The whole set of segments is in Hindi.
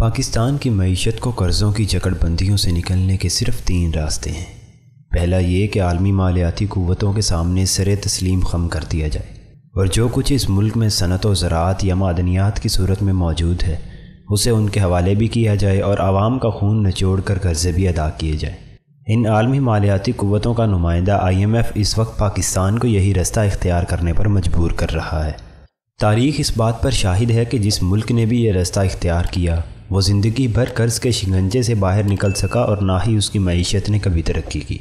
पाकिस्तान की मीशत को कर्ज़ों की जकड़बंदियों से निकलने के सिर्फ तीन रास्ते हैं पहला ये कि आलमी मालियाती क़वतों के सामने सर तस्लीम खम कर दिया जाए और जो कुछ इस मुल्क में सनत व ज़रात या मदनियात की सूरत में मौजूद है उसे उनके हवाले भी किया जाए और आवाम का खून नचोड़ कर कर्ज़े भी अदा किए जाए इन आलमी मालियाती क़वतों का नुमाइंदा आई एम एफ़ इस वक्त पाकिस्तान को यही रास्ता इख्तियार करने पर मजबूर कर रहा है तारीख इस बात पर शाहिद है कि जिस मुल्क ने भी यह रास्ता इख्तियार किया वो ज़िंदगी भर कर्ज के शिकंजे से बाहर निकल सका और ना ही उसकी मीशत ने कभी तरक्की की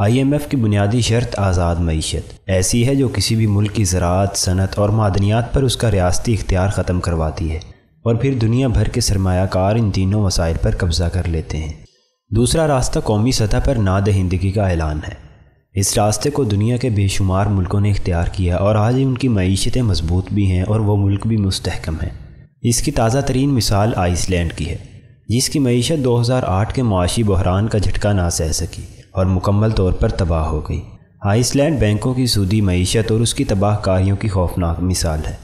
आईएमएफ की बुनियादी शर्त आज़ाद मीशत ऐसी है जो किसी भी मुल्क की ज़रात सनत और मादनियात पर उसका रियाती इख्तियार ख़त्म करवाती है और फिर दुनिया भर के सरमाकार इन तीनों वसाइल पर कब्ज़ा कर लेते हैं दूसरा रास्ता कौमी सतह पर नादहिंदगी का ऐलान है इस रास्ते को दुनिया के बेशुमार मुल्कों ने इख्तियार किया और आज उनकी मीशतें मजबूत भी हैं और वह मुल्क भी मुस्तकम है इसकी ताज़ा तरीन मिसाल आइसलैंड की है जिसकी मीशत 2008 के माशी बहरान का झटका ना सह सकी और मुकम्मल तौर पर तबाह हो गई आइसलैंड बैंकों की सूदी मीशत और उसकी तबाह तबाहकारियों की खौफनाक मिसाल है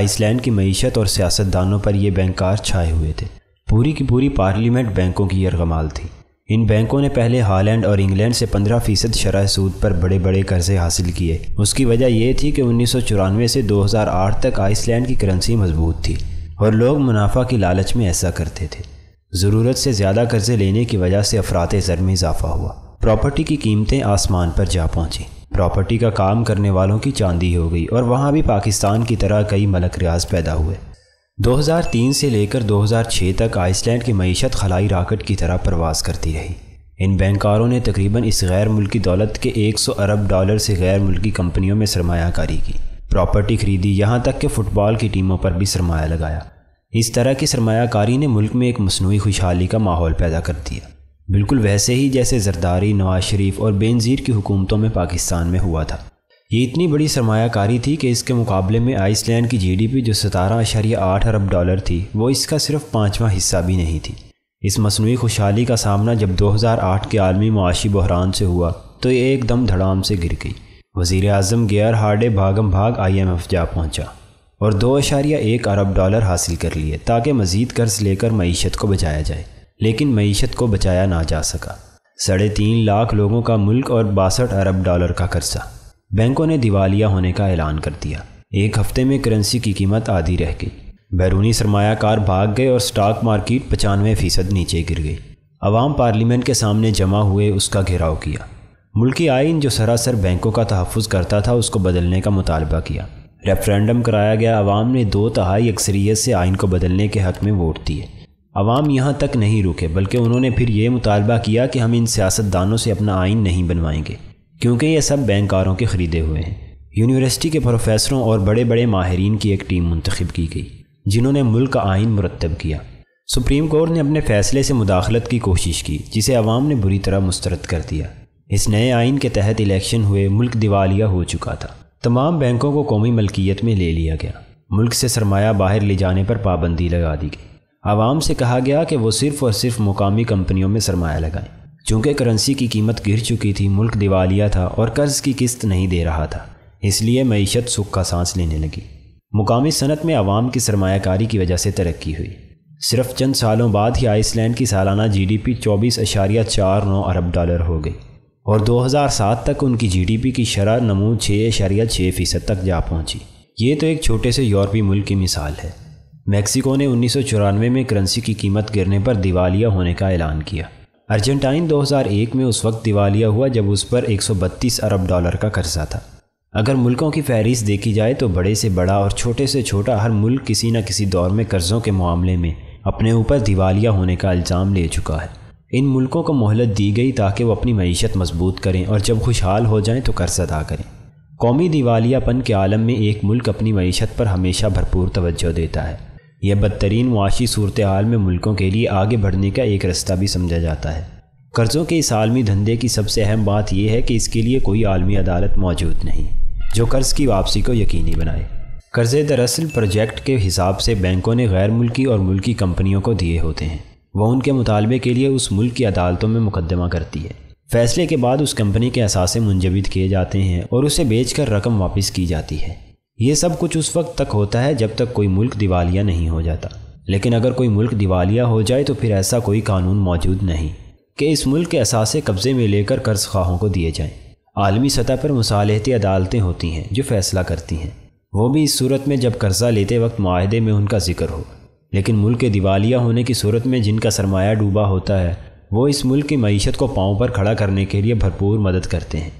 आइसलैंड की मीशत और सियासतदानों पर यह बैंकार छाए हुए थे पूरी की पूरी पार्लियामेंट बैंकों की यरगमाल थी इन बैंकों ने पहले हॉलैंड और इंग्लैंड से 15 फीसद शरा सूद पर बड़े बड़े कर्जे हासिल किए उसकी वजह यह थी कि उन्नीस से 2008 तक आइसलैंड की करेंसी मजबूत थी और लोग मुनाफा की लालच में ऐसा करते थे ज़रूरत से ज़्यादा कर्जे लेने की वजह से अफरात ज़र में इजाफा हुआ प्रॉपर्टी की कीमतें आसमान पर जा पहुँची प्रॉपर्टी का काम करने वालों की चांदी हो गई और वहाँ भी पाकिस्तान की तरह कई मलक रियाज पैदा हुए 2003 से लेकर 2006 तक आइसलैंड की मीशत खलाई राकेट की तरह प्रवास करती रही इन बैंकारों ने तकरीबन इस गैर मुल्की दौलत के 100 अरब डॉलर से गैर मुल्की कंपनियों में सरमाकारी की प्रॉपर्टी खरीदी यहाँ तक कि फ़ुटबॉल की टीमों पर भी सरमाया लगाया इस तरह की सरमाकारी ने मुल्क में एक मसनू खुशहाली का माहौल पैदा कर दिया बिल्कुल वैसे ही जैसे जरदारी नवाज शरीफ और बेनज़ीर की हुकूमतों में पाकिस्तान में हुआ था ये इतनी बड़ी सरमाकारी थी कि इसके मुकाबले में आइसलैंड की जीडीपी जो सतारह अशारिया आठ अरब डॉलर थी वो इसका सिर्फ पाँचवा हिस्सा भी नहीं थी इस मसनू खुशहाली का सामना जब 2008 के आलमी माशी बहरान से हुआ तो ये एकदम धड़ाम से गिर गई वजीर अजम गेयर हार्डे भागम भाग आई एम एफ जा पहुँचा और दो अशारिया एक अरब डॉलर हासिल कर लिए ताकि मजीद कर्ज लेकर मीशत को बचाया जाए लेकिन मीशत को बचाया ना जा सका साढ़े तीन लाख लोगों का मुल्क और बासठ अरब डॉलर का कर्जा बैंकों ने दिवालिया होने का ऐलान कर दिया एक हफ्ते में करेंसी की कीमत आधी रह गई बैरूनी सरमाकार भाग गए और स्टॉक मार्केट पचानवे फीसद नीचे गिर गई अवाम पार्लियामेंट के सामने जमा हुए उसका घेराव किया मुल्की आइन जो सरासर बैंकों का तहफ़ करता था उसको बदलने का मुतालबा किया रेफरेंडम कराया गया अवाम ने दो तहाई अक्सरियत से आइन को बदलने के हक में वोट दिए अवाम यहाँ तक नहीं रुके बल्कि उन्होंने फिर ये मुतालबा किया कि हम इन सियासतदानों से अपना आइन नहीं बनवाएंगे क्योंकि ये सब बैंकारों के ख़रीदे हुए हैं यूनिवर्सिटी के प्रोफेसरों और बड़े बड़े माहरीन की एक टीम मंतखब की गई जिन्होंने मुल्क का आइन मुरतब किया सुप्रीम कोर्ट ने अपने फैसले से मुदाखलत की कोशिश की जिसे अवाम ने बुरी तरह मुस्तरद कर दिया इस नए आइन के तहत इलेक्शन हुए मुल्क दिवालिया हो चुका था तमाम बैंकों को कौमी मलकियत में ले लिया गया मुल्क से सरमाया बाहर ले जाने पर पाबंदी लगा दी गई आवाम से कहा गया कि वो सिर्फ़ और सिर्फ मुकामी कंपनियों में सरमाया लगाएं चूँकि करेंसी की कीमत गिर चुकी थी मुल्क दिवालिया था और कर्ज की किस्त नहीं दे रहा था इसलिए मीशत सुख का सांस लेने लगी मुकामी सनत में आवाम की सरमाकारी की वजह से तरक्की हुई सिर्फ चंद सालों बाद ही आइसलैंड की सालाना पी चौबीस अशारिया चार नौ अरब डॉलर हो गई और 2007 तक उनकी जीडीपी की शरह नमू छः अशारिया छः फ़ीसद तक जा पहुंची ये तो एक छोटे से यूरोपीय मुल्क की मिसाल है मैक्सिको ने उन्नीस में करेंसी की कीमत गिरने पर दिवालिया होने का ऐलान किया अर्जेंटाइन 2001 में उस वक्त दिवालिया हुआ जब उस पर 132 अरब डॉलर का कर्जा था अगर मुल्कों की फहरिस्त देखी जाए तो बड़े से बड़ा और छोटे से छोटा हर मुल्क किसी न किसी दौर में कर्ज़ों के मामले में अपने ऊपर दिवालिया होने का इल्ज़ाम ले चुका है इन मुल्कों को मोहलत दी गई ताकि वो अपनी मीशत मजबूत करें और जब खुशहाल हो जाएं तो कर्ज अदा करें कौमी दिवालियापन के आलम में एक मुल्क अपनी मीशत पर हमेशा भरपूर तवज्जो देता है यह बदतरीन मुआशी सूरत हाल में मुल्कों के लिए आगे बढ़ने का एक रास्ता भी समझा जाता है कर्ज़ों के इस आलमी धंधे की सबसे अहम बात यह है कि इसके लिए कोई आलमी अदालत मौजूद नहीं जो कर्ज़ की वापसी को यकीनी बनाए कर्ज़े दरअसल प्रोजेक्ट के हिसाब से बैंकों ने गैर मुल्की और मुल्की कंपनियों को दिए होते हैं वह उनके मुतालबे के लिए उस मुल्क की अदालतों में मुकदमा करती है फैसले के बाद उस कंपनी के असासे मुंजमद किए जाते हैं और उसे बेचकर रकम वापस की जाती है ये सब कुछ उस वक्त तक होता है जब तक कोई मुल्क दिवालिया नहीं हो जाता लेकिन अगर कोई मुल्क दिवालिया हो जाए तो फिर ऐसा कोई कानून मौजूद नहीं कि इस मुल्क के असासे कब्ज़े में लेकर कर्ज खाहों को दिए जाएं आलमी सतह पर मसालहती अदालतें होती हैं जो फैसला करती हैं वो भी इस सूरत में जब कर्जा लेते वक्त माहदे में उनका जिक्र हो लेकिन मुल्क के दिवालिया होने की सूरत में जिनका सरमाया डूबा होता है वो इस मुल्क की मीशत को पाँव पर खड़ा करने के लिए भरपूर मदद करते हैं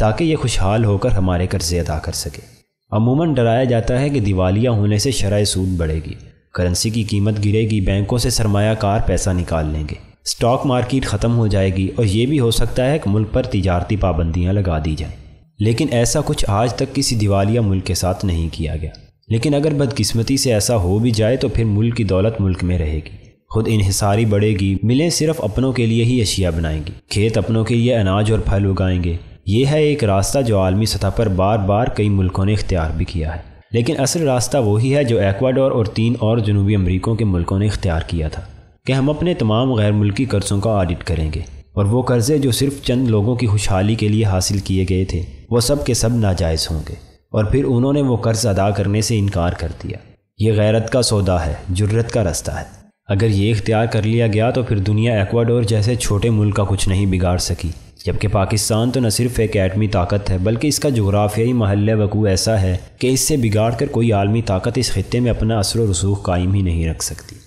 ताकि ये खुशहाल होकर हमारे कर्जे अदा कर सके अमूमन डराया जाता है कि दिवालिया होने से शराय सूद बढ़ेगी करेंसी की कीमत गिरेगी बैंकों से सरमायाकार पैसा निकाल लेंगे स्टॉक मार्केट ख़त्म हो जाएगी और ये भी हो सकता है कि मुल्क पर तजारती पाबंदियाँ लगा दी जाएँ लेकिन ऐसा कुछ आज तक किसी दिवालिया मुल्क के साथ नहीं किया गया लेकिन अगर बदकिस्मती से ऐसा हो भी जाए तो फिर मुल्क की दौलत मुल्क में रहेगी खुद इन्हिसारी बढ़ेगी मिलें सिर्फ अपनों के लिए ही अशिया बनाएंगी खेत अपनों के लिए अनाज और फल उगाएंगे यह है एक रास्ता जो आलमी सतह पर बार बार कई मुल्कों ने इख्तियार भी किया है लेकिन असल रास्ता वही है जो एक्वाडोर और तीन और जनूबी अमरीकों के मुल्कों ने इख्तियार किया था कि हम अपने तमाम गैर मुल्की कर्ज़ों का ऑडिट करेंगे और वो कर्ज़े जो सिर्फ चंद लोगों की खुशहाली के लिए हासिल किए गए थे वो सब के सब नाजायज़ होंगे और फिर उन्होंने वो कर्ज़ अदा करने से इनकार कर दिया ये गैरत का सौदा है जुर्रत का रास्ता है अगर ये इख्तियार कर लिया गया तो फिर दुनिया एक्वाडोर जैसे छोटे मुल्क का कुछ नहीं बिगाड़ सकी जबकि पाकिस्तान तो न सिर्फ एक एटमी ताकत है बल्कि इसका जुग्राफियाई महल वकू ऐसा है कि इससे बिगाड़ कर कोई आलमी ताकत इस खत्े में अपना असर व रसूख कायम ही नहीं रख सकती